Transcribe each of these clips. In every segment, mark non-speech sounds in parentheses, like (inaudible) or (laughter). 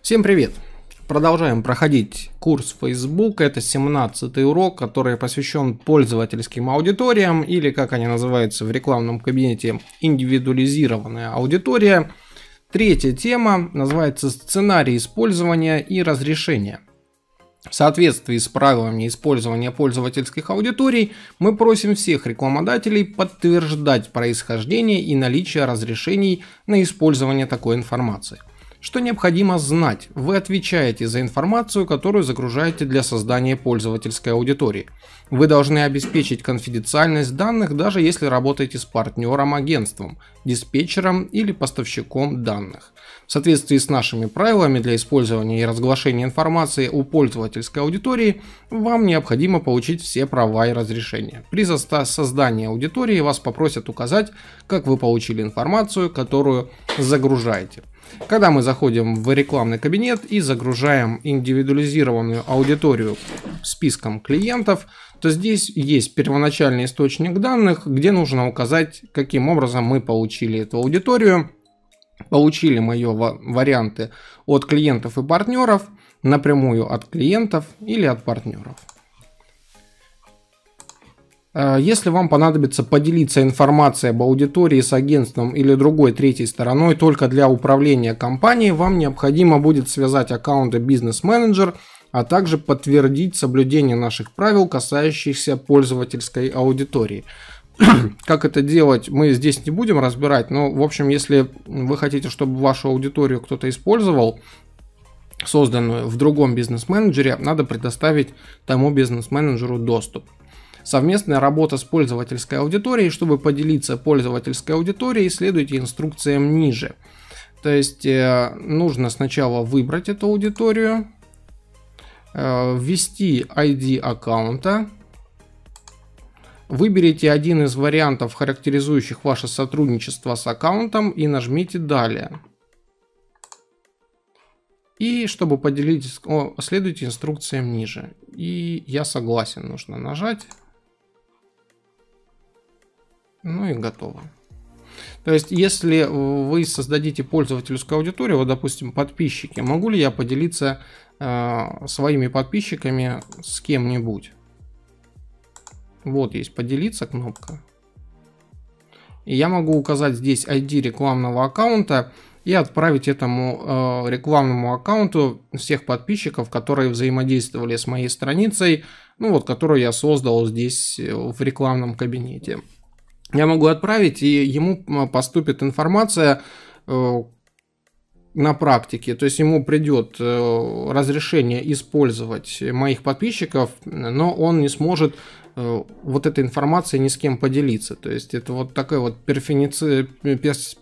Всем привет! Продолжаем проходить курс Facebook. Это 17 урок, который посвящен пользовательским аудиториям или, как они называются в рекламном кабинете, индивидуализированная аудитория. Третья тема называется сценарий использования и разрешения. В соответствии с правилами использования пользовательских аудиторий, мы просим всех рекламодателей подтверждать происхождение и наличие разрешений на использование такой информации – что необходимо знать? Вы отвечаете за информацию, которую загружаете для создания пользовательской аудитории. Вы должны обеспечить конфиденциальность данных, даже если работаете с партнером, агентством, диспетчером или поставщиком данных. В соответствии с нашими правилами для использования и разглашения информации у пользовательской аудитории, вам необходимо получить все права и разрешения. При создании аудитории вас попросят указать, как вы получили информацию, которую загружаете. Когда мы заходим в рекламный кабинет и загружаем индивидуализированную аудиторию списком клиентов, то здесь есть первоначальный источник данных, где нужно указать, каким образом мы получили эту аудиторию. Получили мы ее варианты от клиентов и партнеров, напрямую от клиентов или от партнеров. Э, если вам понадобится поделиться информацией об аудитории с агентством или другой третьей стороной только для управления компанией, вам необходимо будет связать аккаунты бизнес-менеджер, а также подтвердить соблюдение наших правил, касающихся пользовательской аудитории. (clears throat) как это делать, мы здесь не будем разбирать, но, в общем, если вы хотите, чтобы вашу аудиторию кто-то использовал, созданную в другом бизнес-менеджере, надо предоставить тому бизнес-менеджеру доступ совместная работа с пользовательской аудиторией. Чтобы поделиться пользовательской аудиторией, следуйте инструкциям ниже. То есть э, нужно сначала выбрать эту аудиторию, э, ввести ID аккаунта, Выберите один из вариантов, характеризующих ваше сотрудничество с аккаунтом и нажмите «Далее». И чтобы поделиться, следуйте инструкциям ниже. И я согласен, нужно нажать. Ну и готово. То есть, если э, вы создадите пользовательскую аудиторию, вот, допустим, подписчики, могу ли я поделиться э, своими подписчиками с кем-нибудь? Вот есть поделиться кнопка. И я могу указать здесь ID рекламного аккаунта и отправить этому э, рекламному аккаунту всех подписчиков, которые взаимодействовали с моей страницей, ну вот, которую я создал здесь э, в рекламном кабинете я могу отправить, и ему поступит информация э, на практике, то есть ему придет э, разрешение использовать моих подписчиков, но он не сможет э, вот этой информацией ни с кем поделиться. То есть это вот такой вот перфиници...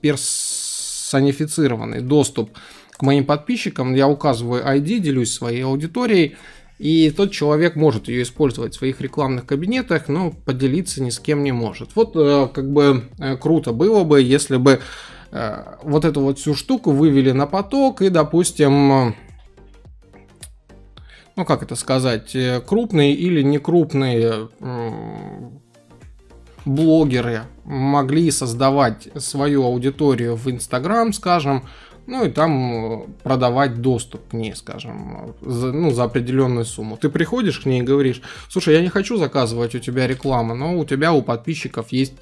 персонифицированный доступ к моим подписчикам. Я указываю ID, делюсь своей аудиторией, и тот человек может ее использовать в своих рекламных кабинетах, но поделиться ни с кем не может. Вот э, как бы э, круто было бы, если бы э, вот эту вот всю штуку вывели на поток и, допустим, ну как это сказать, крупные или не крупные блогеры могли создавать свою аудиторию в Инстаграм, скажем, ну и там э, продавать доступ к ней, скажем, за, ну, за определенную сумму. Ты приходишь к ней и говоришь, слушай, я не хочу заказывать у тебя рекламу, но у тебя у подписчиков есть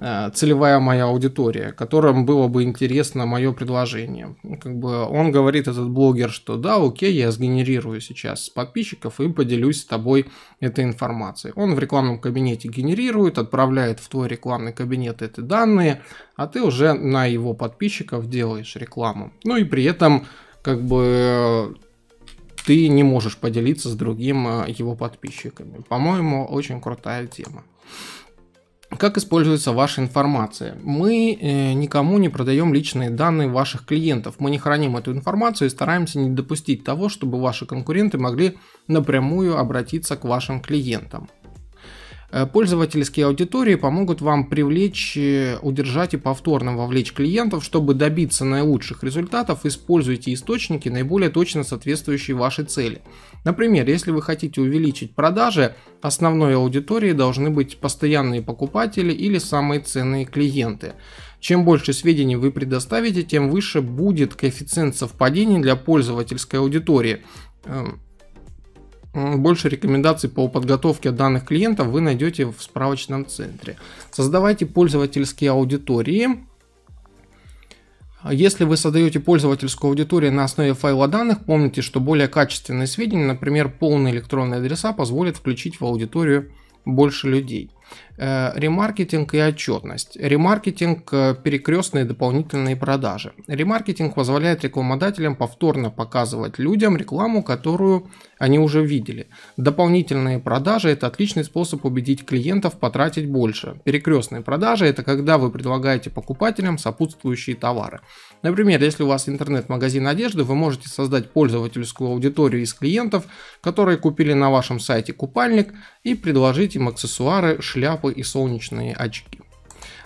Э, целевая моя аудитория, которым было бы интересно мое предложение. Как бы он говорит, этот блогер, что да, окей, я сгенерирую сейчас подписчиков и поделюсь с тобой этой информацией. Он в рекламном кабинете генерирует, отправляет в твой рекламный кабинет эти данные, а ты уже на его подписчиков делаешь рекламу. Ну и при этом как бы ты не можешь поделиться с другим э, его подписчиками. По-моему, очень крутая тема. Как используется ваша информация? Мы э, никому не продаем личные данные ваших клиентов. Мы не храним эту информацию и стараемся не допустить того, чтобы ваши конкуренты могли напрямую обратиться к вашим клиентам. Э, пользовательские аудитории помогут вам привлечь, э, удержать и повторно вовлечь клиентов. Чтобы добиться наилучших результатов, используйте источники, наиболее точно соответствующие вашей цели. Например, если вы хотите увеличить продажи, основной аудитории должны быть постоянные покупатели или самые ценные клиенты. Чем больше сведений вы предоставите, тем выше будет коэффициент совпадений для пользовательской аудитории. Эм, больше рекомендаций по подготовке данных клиентов вы найдете в справочном центре. Создавайте пользовательские аудитории. Если вы создаете пользовательскую аудиторию на основе файла данных, помните, что более качественные сведения, например, полные электронные адреса, позволят включить в аудиторию больше людей. Э, ремаркетинг и отчетность. Ремаркетинг э, – перекрестные дополнительные продажи. Ремаркетинг позволяет рекламодателям повторно показывать людям рекламу, которую они уже видели. Дополнительные продажи – это отличный способ убедить клиентов потратить больше. Перекрестные продажи – это когда вы предлагаете покупателям сопутствующие товары. Например, если у вас интернет-магазин одежды, вы можете создать пользовательскую аудиторию из клиентов, которые купили на вашем сайте купальник и предложить им аксессуары, шляпы и солнечные очки.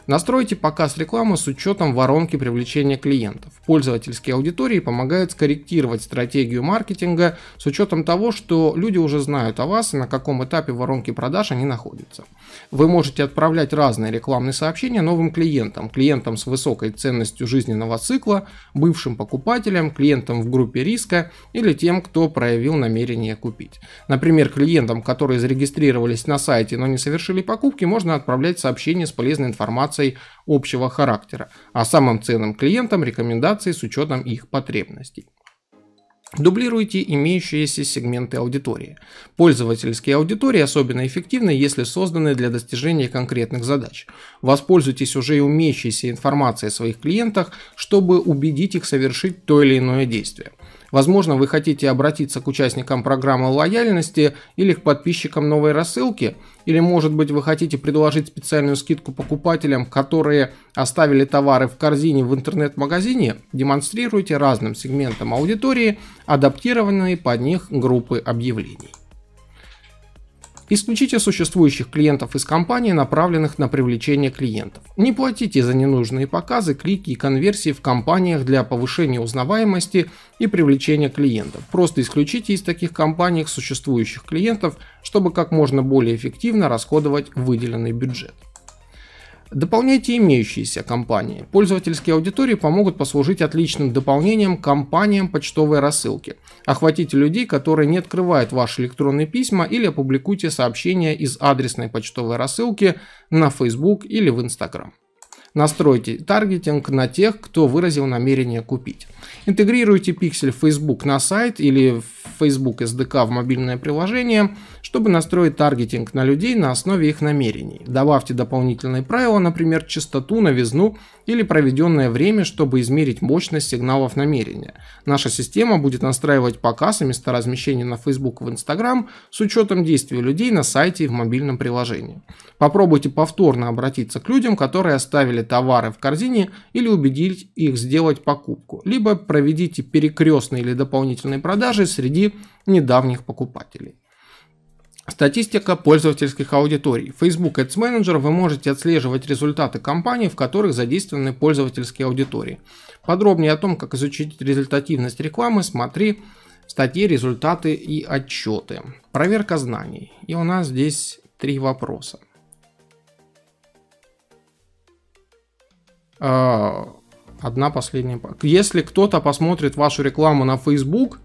Настройте показ рекламы с учетом воронки привлечения клиентов. Пользовательские аудитории помогают скорректировать стратегию маркетинга с учетом того, что люди уже знают о вас и на каком этапе воронки продаж они находятся. Вы можете отправлять разные рекламные сообщения новым клиентам, клиентам с высокой ценностью жизненного цикла, бывшим покупателям, клиентам в группе риска или тем, кто проявил намерение купить. Например, клиентам, которые зарегистрировались на сайте, но не совершили покупки, можно отправлять сообщения с полезной информацией информацией общего характера, а самым ценным клиентам рекомендации с учетом их потребностей. Дублируйте имеющиеся сегменты аудитории. Пользовательские аудитории особенно эффективны, если созданы для достижения конкретных задач. Воспользуйтесь уже имеющейся информацией о своих клиентах, чтобы убедить их совершить то или иное действие. Возможно, вы хотите обратиться к участникам программы лояльности или к подписчикам новой рассылки, или, может быть, вы хотите предложить специальную скидку покупателям, которые оставили товары в корзине в интернет-магазине, демонстрируйте разным сегментам аудитории адаптированные под них группы объявлений. Исключите существующих клиентов из компании, направленных на привлечение клиентов. Не платите за ненужные показы, клики и конверсии в компаниях для повышения узнаваемости и привлечения клиентов. Просто исключите из таких компаний существующих клиентов, чтобы как можно более эффективно расходовать выделенный бюджет. Дополняйте имеющиеся компании. Пользовательские аудитории помогут послужить отличным дополнением компаниям почтовой рассылки. Охватите людей, которые не открывают ваши электронные письма или опубликуйте сообщения из адресной почтовой рассылки на Facebook или в Instagram. Настройте таргетинг на тех, кто выразил намерение купить. Интегрируйте пиксель Facebook на сайт или Facebook SDK в мобильное приложение, чтобы настроить таргетинг на людей на основе их намерений. Добавьте дополнительные правила, например, частоту, новизну или проведенное время, чтобы измерить мощность сигналов намерения. Наша система будет настраивать показ и места размещения на Facebook в Instagram с учетом действий людей на сайте и в мобильном приложении. Попробуйте повторно обратиться к людям, которые оставили поставили товары в корзине или убедить их сделать покупку, либо проведите перекрестные или дополнительные продажи среди недавних покупателей. Статистика пользовательских аудиторий. Facebook Ads Manager вы можете отслеживать результаты компаний, в которых задействованы пользовательские аудитории. Подробнее о том, как изучить результативность рекламы, смотри в статье «Результаты и отчеты». Проверка знаний. И у нас здесь три вопроса. А, одна последняя. Если кто-то посмотрит вашу рекламу на Facebook,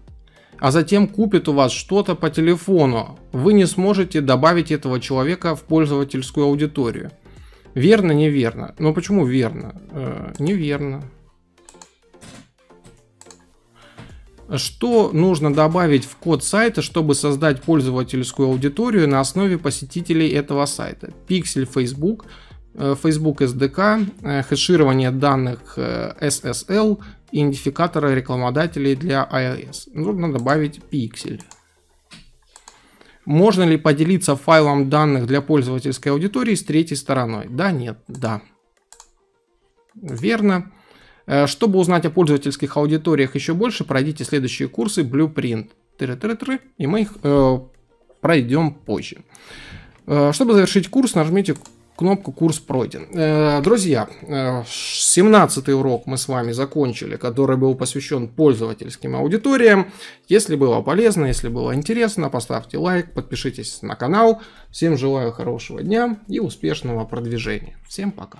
а затем купит у вас что-то по телефону, вы не сможете добавить этого человека в пользовательскую аудиторию. Верно, неверно. Но ну, почему верно? Э, неверно. Что нужно добавить в код сайта, чтобы создать пользовательскую аудиторию на основе посетителей этого сайта? Пиксель Facebook – Э, Facebook SDK, э, хеширование данных э, SSL и идентификатора рекламодателей для iOS. Нужно добавить пиксель. Можно ли поделиться файлом данных для пользовательской аудитории с третьей стороной? Да, нет, да. Верно. Чтобы узнать о пользовательских аудиториях еще больше, пройдите следующие курсы Blueprint. Тыры -тыры -тыры, и мы их э, пройдем позже. Чтобы завершить курс, нажмите кнопку «Курс пройден». Э, друзья, 17 э, урок мы с вами закончили, который был посвящен пользовательским аудиториям. Если было полезно, если было интересно, поставьте лайк, подпишитесь на канал. Всем желаю хорошего дня и успешного продвижения. Всем пока.